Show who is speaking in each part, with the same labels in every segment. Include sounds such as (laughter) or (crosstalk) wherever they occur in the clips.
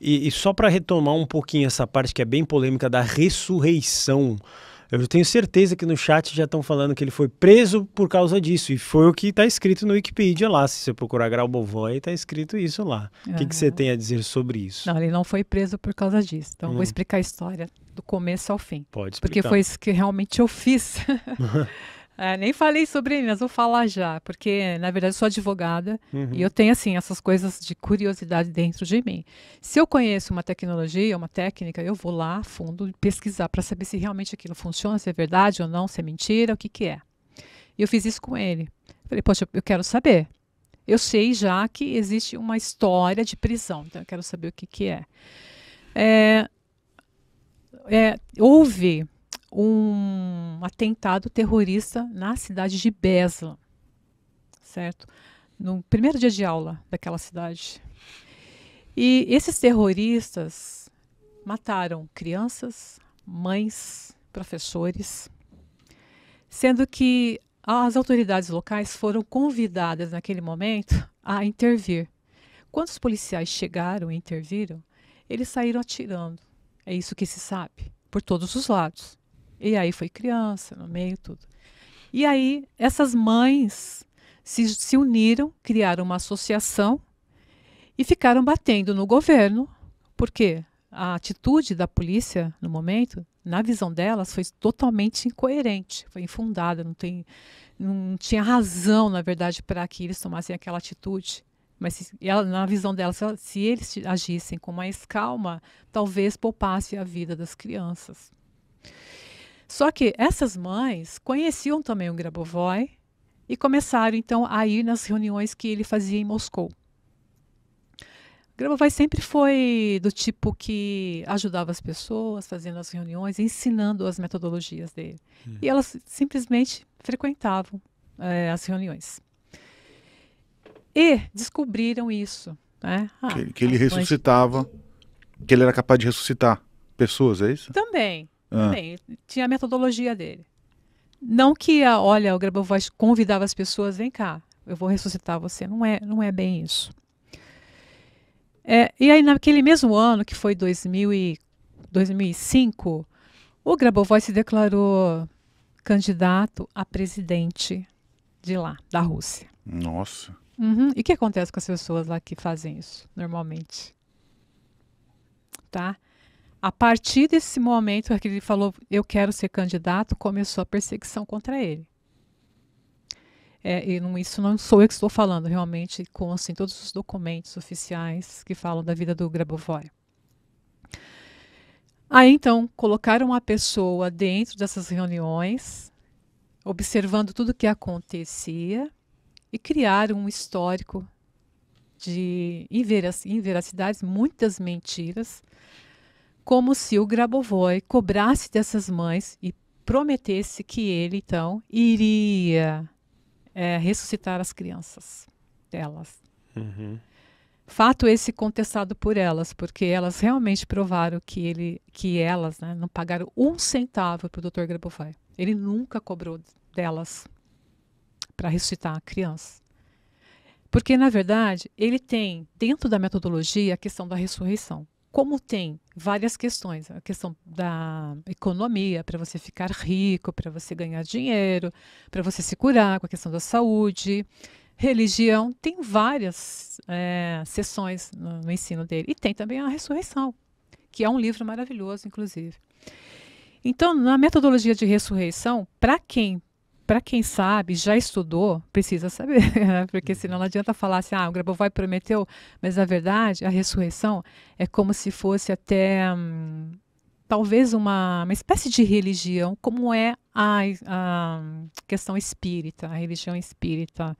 Speaker 1: E, e só para retomar um pouquinho essa parte que é bem polêmica da ressurreição. Eu tenho certeza que no chat já estão falando que ele foi preso por causa disso. E foi o que está escrito no Wikipedia lá. Se você procurar aí está escrito isso lá. O uhum. que, que, você tem a dizer sobre
Speaker 2: isso? Não, ele não foi preso por causa disso. Então, hum. vou explicar a história do começo ao fim. Pode explicar. Porque foi isso que realmente eu fiz. (laughs) É, nem falei sobre ele, mas vou falar já, porque na verdade eu sou advogada uhum. e eu tenho assim essas coisas de curiosidade dentro de mim. Se eu conheço uma tecnologia, uma técnica, eu vou lá a fundo pesquisar para saber se realmente aquilo funciona, se é verdade ou não, se é mentira, o que que é. E eu fiz isso com ele. Falei, poxa, eu quero saber. Eu sei já que existe uma história de prisão, então eu quero saber o que que é. é, é houve um atentado terrorista na cidade de Besla, certo? No primeiro dia de aula daquela cidade. E esses terroristas mataram crianças, mães, professores, sendo que as autoridades locais foram convidadas naquele momento a intervir. Quando os policiais chegaram e interviram, eles saíram atirando. É isso que se sabe, por todos os lados. E aí foi criança no meio tudo. E aí essas mães se, se uniram, criaram uma associação e ficaram batendo no governo, porque a atitude da polícia no momento, na visão delas, foi totalmente incoerente, foi infundada, não, tem, não tinha razão, na verdade, para que eles tomassem aquela atitude. Mas se, ela, na visão delas, se, se eles agissem com mais calma, talvez poupasse a vida das crianças. Só que essas mães conheciam também o Grabovoi e começaram então a ir nas reuniões que ele fazia em Moscou. Grabovoi sempre foi do tipo que ajudava as pessoas, fazendo as reuniões, ensinando as metodologias dele. Hum. E elas simplesmente frequentavam é, as reuniões. E descobriram isso. Né? Ah, que, que ele ressuscitava,
Speaker 3: mães... que ele era capaz de ressuscitar pessoas, é isso? Também. Ah. Também,
Speaker 2: tinha a metodologia dele. Não que, a, olha, o Grabovoz convidava as pessoas, vem cá, eu vou ressuscitar você. Não é, não é bem isso. É, e aí, naquele mesmo ano, que foi 2000 e, 2005, o Grabovoi se declarou candidato a presidente de lá, da Rússia.
Speaker 3: Nossa.
Speaker 2: Uhum. E o que acontece com as pessoas lá que fazem isso, normalmente? Tá? A partir desse momento é que ele falou, eu quero ser candidato, começou a perseguição contra ele. É, e não, isso não sou eu que estou falando, realmente consta em assim, todos os documentos oficiais que falam da vida do Grabovoi. Aí então colocaram uma pessoa dentro dessas reuniões, observando tudo o que acontecia e criaram um histórico de inveracidades, muitas mentiras como se o Grabovoi cobrasse dessas mães e prometesse que ele, então, iria é, ressuscitar as crianças delas. Uhum. Fato esse contestado por elas, porque elas realmente provaram que, ele, que elas né, não pagaram um centavo para o Dr. Grabovoi. Ele nunca cobrou delas para ressuscitar a criança. Porque, na verdade, ele tem dentro da metodologia a questão da ressurreição como tem várias questões, a questão da economia, para você ficar rico, para você ganhar dinheiro, para você se curar, com a questão da saúde, religião, tem várias é, sessões no, no ensino dele. E tem também a ressurreição, que é um livro maravilhoso, inclusive. Então, na metodologia de ressurreição, para quem para quem sabe, já estudou, precisa saber, (laughs) né? porque uhum. senão não adianta falar assim, ah, o Grabovoi prometeu, mas a verdade a ressurreição é como se fosse até hum, talvez uma, uma espécie de religião, como é a, a questão espírita, a religião espírita.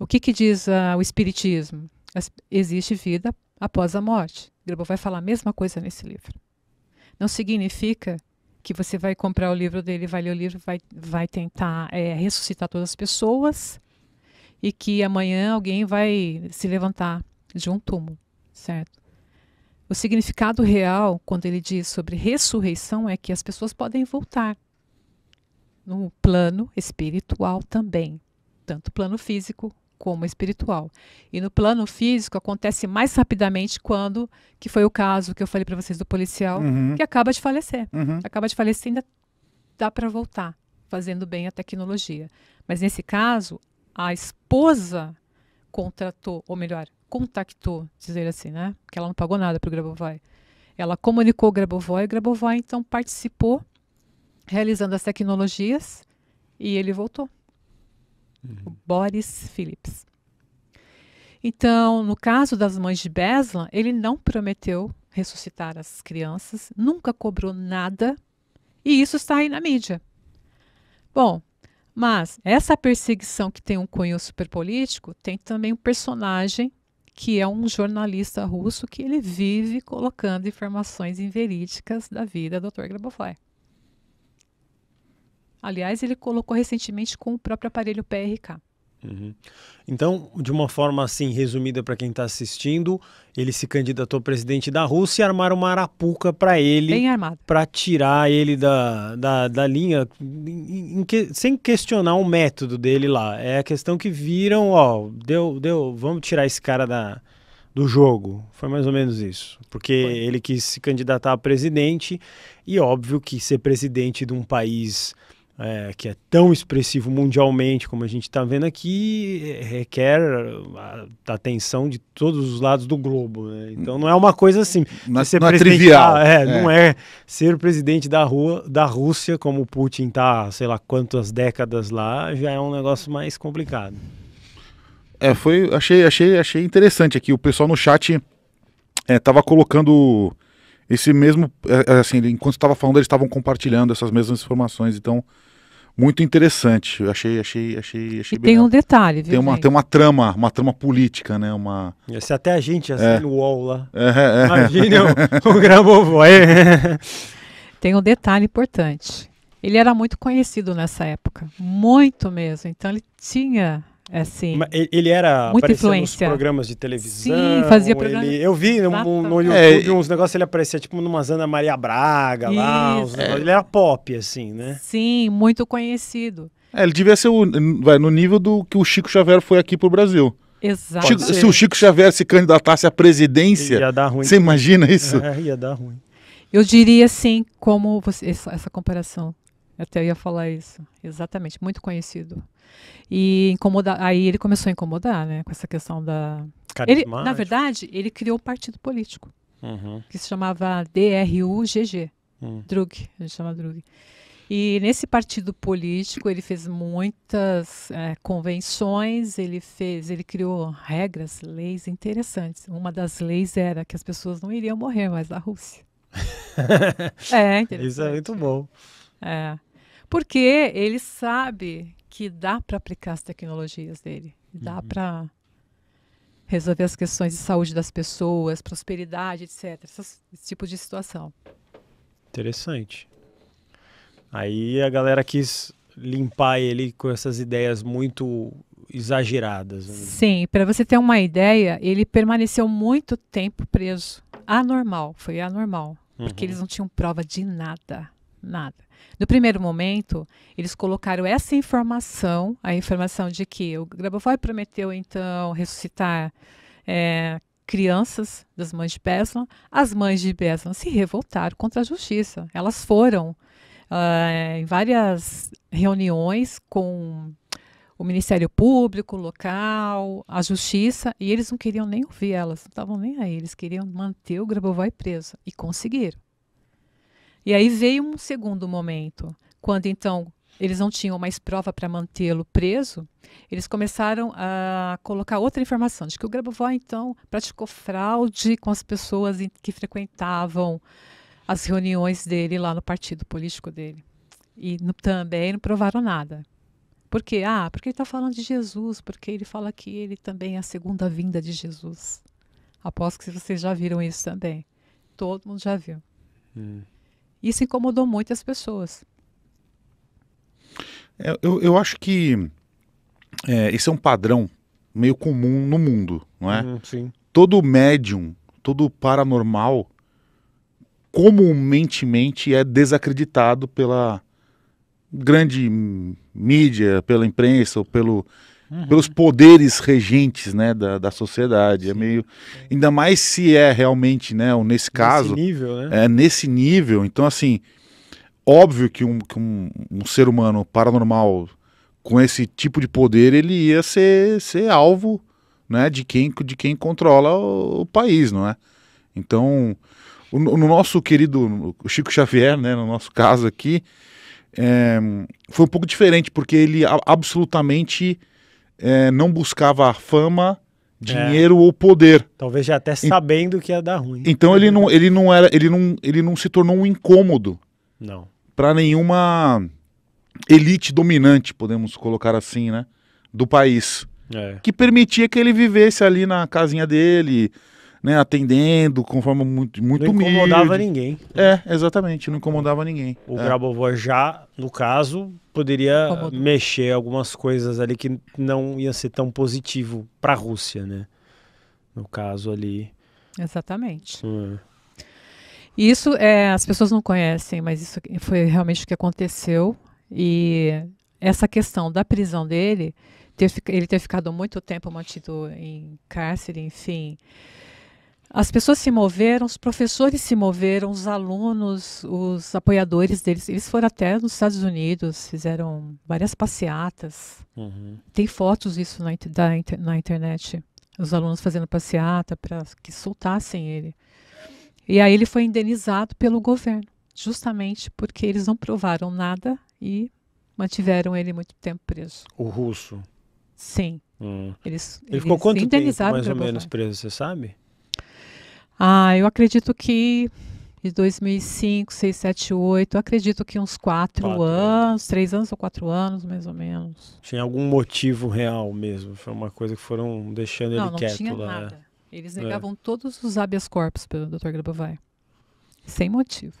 Speaker 2: O que, que diz uh, o espiritismo? existe vida após a morte. Grabovoi vai falar a mesma coisa nesse livro. Não significa que você vai comprar o livro dele, vai ler o livro, vai, vai tentar é, ressuscitar todas as pessoas e que amanhã alguém vai se levantar de um túmulo, certo? O significado real, quando ele diz sobre ressurreição, é que as pessoas podem voltar no plano espiritual também, tanto plano físico como espiritual. E no plano físico acontece mais rapidamente quando, que foi o caso que eu falei para vocês do policial, uhum. que acaba de falecer. Uhum. Acaba de falecer ainda dá para voltar, fazendo bem a tecnologia. Mas nesse caso, a esposa contratou, ou melhor, contactou, dizer assim, né? Porque ela não pagou nada para o Grabovoi. Ela comunicou o Grabovoi, o Grabovoi então participou, realizando as tecnologias, e ele voltou. Uhum. Boris Phillips. Então, no caso das mães de Beslan, ele não prometeu ressuscitar as crianças, nunca cobrou nada, e isso está aí na mídia. Bom, mas essa perseguição que tem um cunho superpolítico tem também um personagem que é um jornalista russo que ele vive colocando informações inverídicas da vida do Dr. Grabovoi. Aliás, ele colocou recentemente com o próprio aparelho PRK.
Speaker 1: Uhum. Então, de uma forma assim resumida para quem está assistindo, ele se candidatou a presidente da Rússia e armaram uma arapuca para ele, para tirar ele da, da, da linha, em, em que, sem questionar o método dele lá. É a questão que viram, ó, deu, deu, vamos tirar esse cara da, do jogo. Foi mais ou menos isso, porque Foi. ele quis se candidatar a presidente e óbvio que ser presidente de um país é, que é tão expressivo mundialmente como a gente está vendo aqui, é, requer a atenção de todos os lados do globo. Né? Então não é uma coisa assim. Não, é- ser não é trivial. Da, é, é. Não é ser presidente da, rua, da Rússia, como o Putin está, sei lá quantas décadas lá, já é um negócio mais complicado.
Speaker 3: É, foi. Achei, achei, achei interessante aqui. O pessoal no chat estava é, colocando esse mesmo. Assim, enquanto estava falando, eles estavam compartilhando essas mesmas informações. Então muito interessante. Eu achei, achei, achei, achei. E tem legal. um detalhe, viu? Tem uma, tem uma trama, uma trama política, né? Uma.
Speaker 2: se até a gente assim é. no UOL lá. É, é, é. Imagina o, o Grabovoi. (laughs) tem um detalhe importante. Ele era muito conhecido nessa época, muito mesmo. Então ele tinha é, sim. ele era muita influência. nos programas de televisão. Sim, fazia programas. Ele,
Speaker 1: eu vi no, no YouTube é, uns negócios, ele aparecia tipo numa Zana Maria Braga isso. lá. É. ele era pop, assim,
Speaker 3: né?
Speaker 2: Sim, muito conhecido.
Speaker 3: É, ele devia ser o, vai, no nível do que o Chico Xavier foi aqui pro Brasil.
Speaker 2: Exato. Chico, se o
Speaker 3: Chico Xavier se candidatasse à presidência, ia dar ruim. você
Speaker 1: imagina isso? (laughs) É, ia dar ruim.
Speaker 2: Eu diria assim, como você, essa, essa comparação até ia falar isso. Exatamente, muito conhecido. E incomoda, aí ele começou a incomodar, né, com essa questão da ele, na verdade, ele criou um partido político uhum. que se chamava DRUGG, uhum. Drug, a gente chama Drug. E nesse partido político ele fez muitas é, convenções, ele fez, ele criou regras, leis interessantes. Uma das leis era que as pessoas não iriam morrer mais na Rússia. (laughs) é, Isso é muito bom. É. Porque ele sabe que dá para aplicar as tecnologias dele, dá uhum. para resolver as questões de saúde das pessoas, prosperidade, etc. esse tipo de situação.
Speaker 1: Interessante. Aí a galera quis limpar ele com essas ideias muito exageradas. Né? Sim,
Speaker 2: para você ter uma ideia, ele permaneceu muito tempo preso. Anormal, foi anormal. Uhum. Porque eles não tinham prova de nada. Nada. No primeiro momento, eles colocaram essa informação, a informação de que o Grabovoi prometeu então ressuscitar é, crianças das mães de Beslan. As mães de Beslan se revoltaram contra a justiça. Elas foram uh, em várias reuniões com o Ministério Público, local, a Justiça, e eles não queriam nem ouvir elas, não estavam nem aí, eles queriam manter o Grabovoi preso e conseguiram. E aí veio um segundo momento, quando então eles não tinham mais prova para mantê-lo preso, eles começaram a colocar outra informação, de que o Grabovó então, praticou fraude com as pessoas que frequentavam as reuniões dele lá no partido político dele. E no, também não provaram nada. Por quê? Ah, porque ele está falando de Jesus, porque ele fala que ele também é a segunda vinda de Jesus. Aposto que vocês já viram isso também. Todo mundo já viu. Hum. Isso incomodou muito as pessoas.
Speaker 3: É, eu, eu acho que é, esse é um padrão meio comum no mundo, não é? Hum, sim. Todo médium, todo paranormal, comumente é desacreditado pela grande mídia, pela imprensa ou pelo uhum. pelos poderes regentes né, da, da sociedade. É Sim, é meio. Ainda mais se é realmente, né, nesse, nesse caso. Nesse nível, né? É nesse nível. Então, assim, óbvio que um, que um, um ser humano paranormal com esse tipo de poder ele ia ser, ser alvo né, de, quem, de quem controla o, o país, não é? Então, o, no nosso querido Chico Xavier, né, no nosso caso aqui, é, foi um pouco diferente, porque ele absolutamente é, não buscava fama, é. dinheiro é. ou poder. Talvez já até sabendo e, que ia dar ruim. Então ele não, ele não era, ele não, ele não se tornou um incômodo. Não. Para nenhuma elite dominante, podemos colocar assim, né, do país, é. que permitia que ele vivesse ali na casinha dele, né, atendendo, conforme muito, muito Não incomodava humilde. ninguém. É, exatamente, não incomodava ninguém. O é. Grabovoi já,
Speaker 1: no caso, poderia Incomodou. mexer algumas coisas ali que não ia ser tão positivo para a Rússia, né? No caso ali.
Speaker 2: Exatamente. Hum. Isso é, as pessoas não conhecem, mas isso foi realmente o que aconteceu. E essa questão da prisão dele, ter, ele ter ficado muito tempo mantido em cárcere, enfim, as pessoas se moveram, os professores se moveram, os alunos, os apoiadores deles. Eles foram até nos Estados Unidos, fizeram várias passeatas. Uhum. Tem fotos disso na, da, na internet. Os alunos fazendo passeata para que soltassem ele. E aí ele foi indenizado pelo governo, justamente porque eles não provaram nada e mantiveram ele muito tempo preso. O russo?
Speaker 1: Sim. Hum. Eles, ele eles ficou quanto tempo, mais ou menos, preso, você sabe?
Speaker 2: Ah, eu acredito que de 2005, 6, 7, 8, acredito que uns 4 anos, 3 anos ou 4 anos, mais ou menos.
Speaker 1: Tinha algum motivo real mesmo? Foi uma coisa que foram deixando não, ele não quieto tinha lá. É. Nada. Né? Eles é. negavam
Speaker 2: é. todos os habeas corpus pelo Dr. Grabovai. Sem motivo.